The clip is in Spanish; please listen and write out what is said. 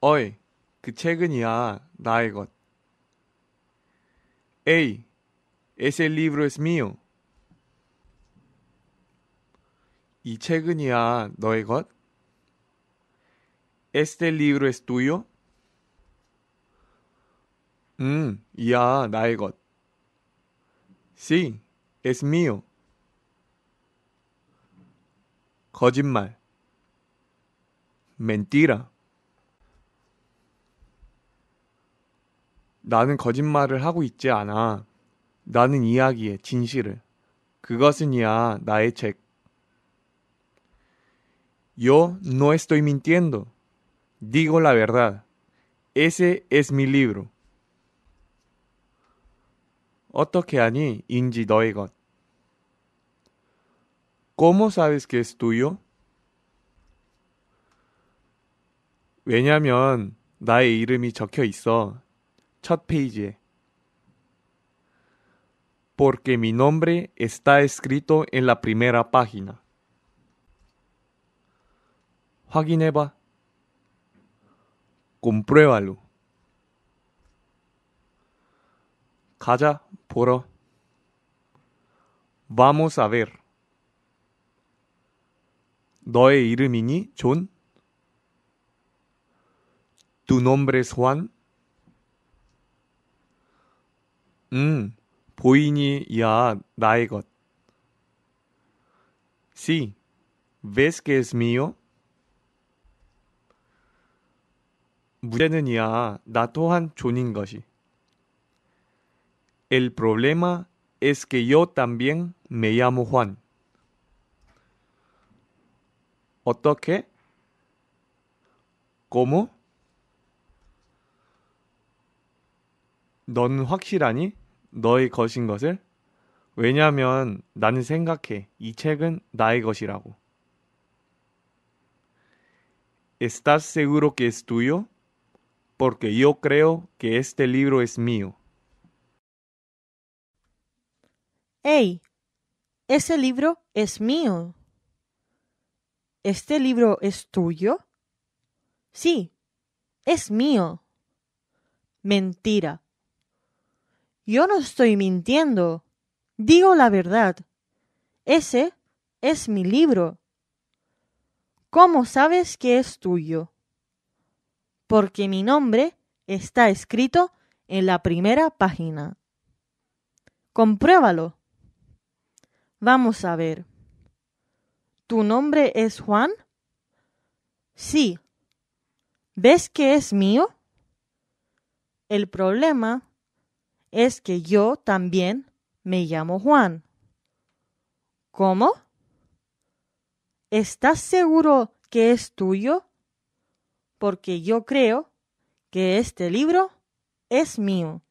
어이, 그 책은이야 나의 것. 에이, ese libro es mío. 이 책은이야 너의 것. este libro es tuyo. 음, 이야 나의 것. sí, es mío. 거짓말. mentira. 나는 거짓말을 하고 있지 않아. 나는 이야기의 진실을. 그것은이야 나의 책. Yo no estoy mintiendo. Digo la verdad. Ese es mi libro. 어떻게 하니 인지 너의 것. ¿Cómo sabes que es tuyo? 왜냐면 나의 이름이 적혀 있어. Porque mi nombre está escrito en la primera página. 확인해봐. Compruébalo. 가자, 보러. Vamos a ver. 너의 이름이니, 존? Tu nombre es Juan? 음, 보이니야 나의 것. Sí, ves que es mío? 문제는 이야 나 또한 존인 것이. El problema es que yo también me llamo Juan. 어떻게? ¿Cómo? ¿Estás seguro que es tuyo? Porque yo creo que este libro es mío. ¡Ey! Ese libro es mío. ¿Este libro es tuyo? Sí, es mío. Mentira. Yo no estoy mintiendo. Digo la verdad. Ese es mi libro. ¿Cómo sabes que es tuyo? Porque mi nombre está escrito en la primera página. Compruébalo. Vamos a ver. ¿Tu nombre es Juan? Sí. ¿Ves que es mío? El problema es que yo también me llamo Juan. ¿Cómo? ¿Estás seguro que es tuyo? Porque yo creo que este libro es mío.